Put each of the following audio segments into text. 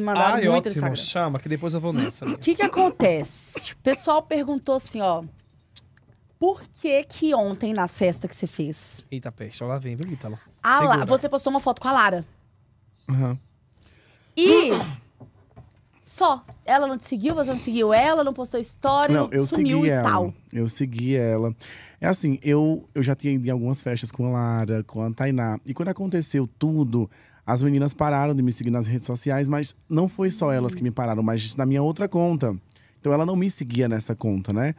Vocês mandaram Ai, muito ótimo. Instagram. Chama, que depois eu vou nessa. O que que acontece? O pessoal perguntou assim, ó. Por que que ontem, na festa que você fez... Eita, peste, lá vem, viu, Ítalo? La... Você postou uma foto com a Lara. Aham. E... Só. Ela não te seguiu, você não seguiu ela, não postou história, Não, eu sumiu segui e ela. tal. Eu segui ela. É assim, eu, eu já tinha ido em algumas festas com a Lara, com a Tainá. E quando aconteceu tudo, as meninas pararam de me seguir nas redes sociais, mas não foi só elas que me pararam, mas na minha outra conta. Então ela não me seguia nessa conta, né?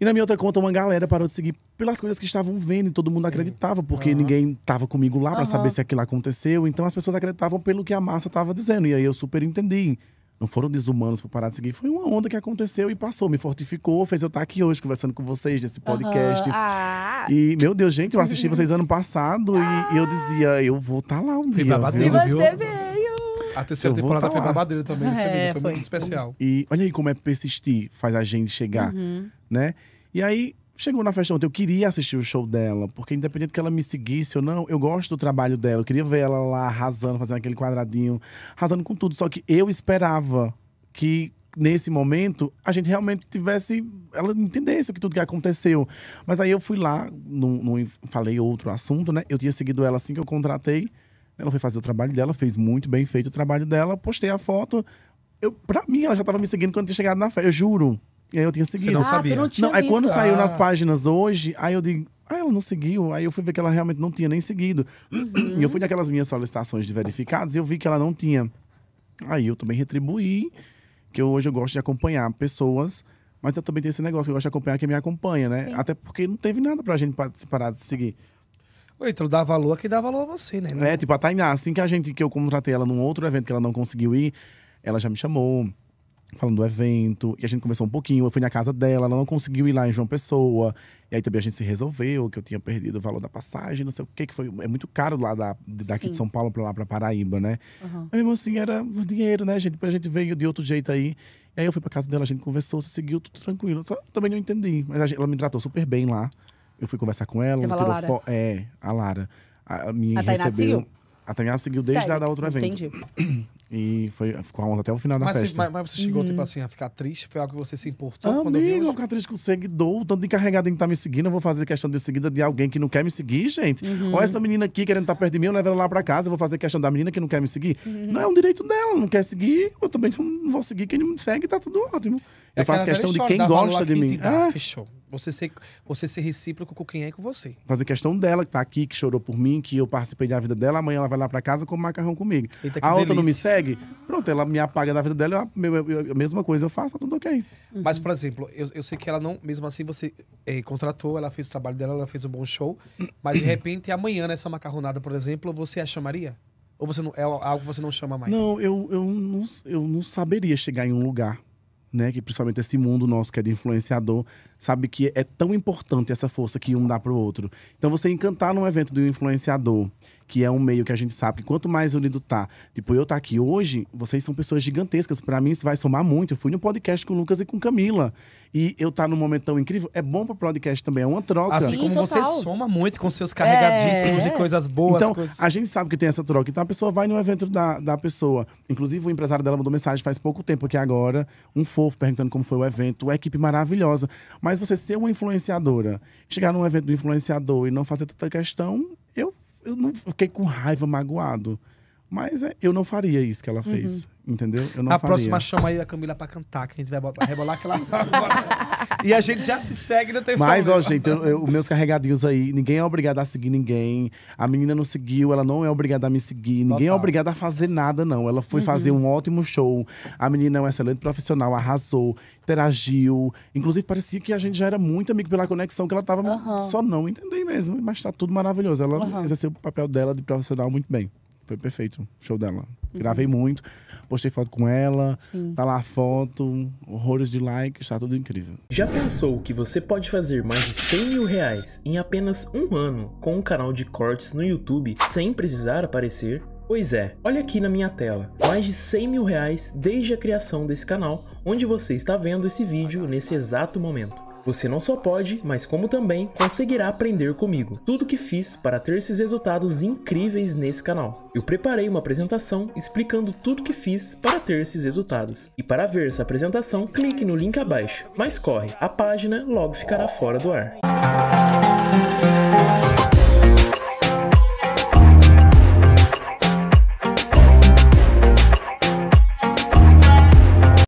E na minha outra conta, uma galera parou de seguir pelas coisas que estavam vendo e todo mundo Sim. acreditava, porque uhum. ninguém tava comigo lá para uhum. saber se aquilo aconteceu. Então as pessoas acreditavam pelo que a massa tava dizendo. E aí eu super entendi não foram desumanos para parar de seguir. Foi uma onda que aconteceu e passou, me fortificou, fez eu estar aqui hoje conversando com vocês desse podcast. Uhum. Ah. E, meu Deus, gente, eu assisti vocês ano passado e, e, eu dizia, eu vou estar tá lá um dia. viu? E você veio. A terceira temporada tá foi babadeira também, é, foi, foi, muito especial. E olha aí como é persistir, faz a gente chegar, uhum. né? E aí, Chegou na festa ontem, eu queria assistir o show dela, porque independente que ela me seguisse ou não, eu gosto do trabalho dela. Eu queria ver ela lá arrasando, fazendo aquele quadradinho, arrasando com tudo. Só que eu esperava que nesse momento a gente realmente tivesse ela entendesse o que tudo que aconteceu mas aí eu fui lá não, falei outro assunto né eu tinha seguido ela assim que eu contratei ela foi fazer o trabalho dela fez muito bem feito o trabalho dela postei a foto eu para mim ela já estava me seguindo quando tinha chegado na festa eu juro e aí eu tinha seguido. Você não ah, sabia. Ah, não, não aí quando saiu ah. nas páginas hoje, aí eu digo, ah, ela não seguiu. Aí eu fui ver que ela realmente não tinha nem seguido. Uhum. E eu uhum. fui naquelas minhas solicitações de verificados e eu vi que ela não tinha. Aí eu também retribuí, que eu, hoje eu gosto de acompanhar pessoas, mas eu também tenho esse negócio, eu gosto de acompanhar quem me acompanha, né? Sim. Até porque não teve nada pra gente parar de seguir. Oi, então tu dá valor a quem dá valor a você, né? É, tipo, a Tainá, assim que a gente, que eu contratei ela num outro evento que ela não conseguiu ir, ela já me chamou falando do evento, e a gente conversou um pouquinho. Eu fui na casa dela, ela não conseguiu ir lá em João Pessoa. E aí também a gente se resolveu que eu tinha perdido o valor da passagem, não sei o que, que foi. É muito caro lá da, daqui Sim. de São Paulo pra lá pra Paraíba, né? Uhum. Mas mesmo assim era dinheiro, né, gente? Depois a gente veio de outro jeito aí. E aí eu fui pra casa dela, a gente conversou, se seguiu, tudo tranquilo. Só, também não entendi. Mas gente, ela me tratou super bem lá. Eu fui conversar com ela, Você fala tirou É, a Lara. A, a minha a recebeu. Seguiu? A Tainá seguiu desde a da outro evento. Entendi. E foi, ficou onda até o final da mas festa. Você, mas, mas, você chegou, tipo, uhum. tipo assim, a ficar triste? Foi algo que você se importou Amigo, quando eu vi? Hoje? eu ficar triste com o seguidor, o tanto de encarregado que tá me seguindo. Eu vou fazer questão de seguida de alguém que não quer me seguir, gente. Uhum. Olha essa menina aqui querendo estar tá perto de mim, eu levo ela lá pra casa, eu vou fazer questão da menina que não quer me seguir. Uhum. Não é um direito dela, não quer seguir, eu também não vou seguir. Quem me segue, tá tudo ótimo. É eu faço questão de quem gosta de mim. é. Fechou. Você ser, você ser recíproco com quem é com você. Fazer questão dela, que tá aqui, que chorou por mim, que eu participei da vida dela, amanhã ela vai lá pra casa comer macarrão comigo. Eita, a outra delícia. não me segue, pronto, ela me apaga da vida dela, a mesma coisa eu faço, tá tudo ok. Uhum. Mas, por exemplo, eu, sei que ela não, mesmo assim, você eh, contratou, ela fez o trabalho dela, ela fez um bom show, mas de repente amanhã nessa macarronada, por exemplo, você a chamaria? Ou você não, é algo que você não chama mais? Não, eu, eu, não, eu não saberia chegar em um lugar né, que principalmente esse mundo nosso que é de influenciador, sabe que é tão importante essa força que um dá para o outro. Então você encantar num evento de um influenciador que é um meio que a gente sabe que quanto mais unido tá, tipo, eu tá aqui hoje, vocês são pessoas gigantescas. para mim, isso vai somar muito. Eu fui no podcast com o Lucas e com Camila. E eu tá num momento tão incrível, é bom pro podcast também, é uma troca. Assim como você soma muito com seus carregadíssimos é. de coisas boas. Então, coisas... a gente sabe que tem essa troca. Então, a pessoa vai no evento da, da pessoa. Inclusive, o empresário dela mandou mensagem faz pouco tempo aqui agora, um fofo perguntando como foi o evento, uma equipe maravilhosa. Mas você ser uma influenciadora, chegar num evento do influenciador e não fazer tanta questão, eu eu não fiquei com raiva, magoado. Mas é, eu não faria isso que ela uhum. fez. Uhum. Entendeu? Eu não a faria. próxima chama aí a Camila pra cantar, que a gente vai rebolar aquela. e a gente já se segue, não tem Mas, ó, gente, eu, eu, meus carregadinhos aí, ninguém é obrigado a seguir ninguém. A menina não seguiu, ela não é obrigada a me seguir. Ninguém é Total. é obrigado a fazer nada, não. Ela foi uhum. fazer um ótimo show. A menina é um excelente profissional, arrasou, interagiu. Inclusive, parecia que a gente já era muito amigo pela conexão que ela tava. Uhum. Só não entendi mesmo, mas tá tudo maravilhoso. Ela uhum. exerceu o papel dela de profissional muito bem. Foi perfeito o show dela. Gravei uhum. muito, postei foto com ela, Sim. tá lá a foto, horrores de likes, tá tudo incrível. Já pensou que você pode fazer mais de 100 mil reais em apenas um ano com um canal de cortes no YouTube sem precisar aparecer? Pois é, olha aqui na minha tela, mais de 100 mil reais desde a criação desse canal, onde você está vendo esse vídeo nesse exato momento. Você não só pode, mas como também conseguirá aprender comigo tudo que fiz para ter esses resultados incríveis nesse canal. Eu preparei uma apresentação explicando tudo que fiz para ter esses resultados. E para ver essa apresentação, clique no link abaixo. Mas corre, a página logo ficará fora do ar.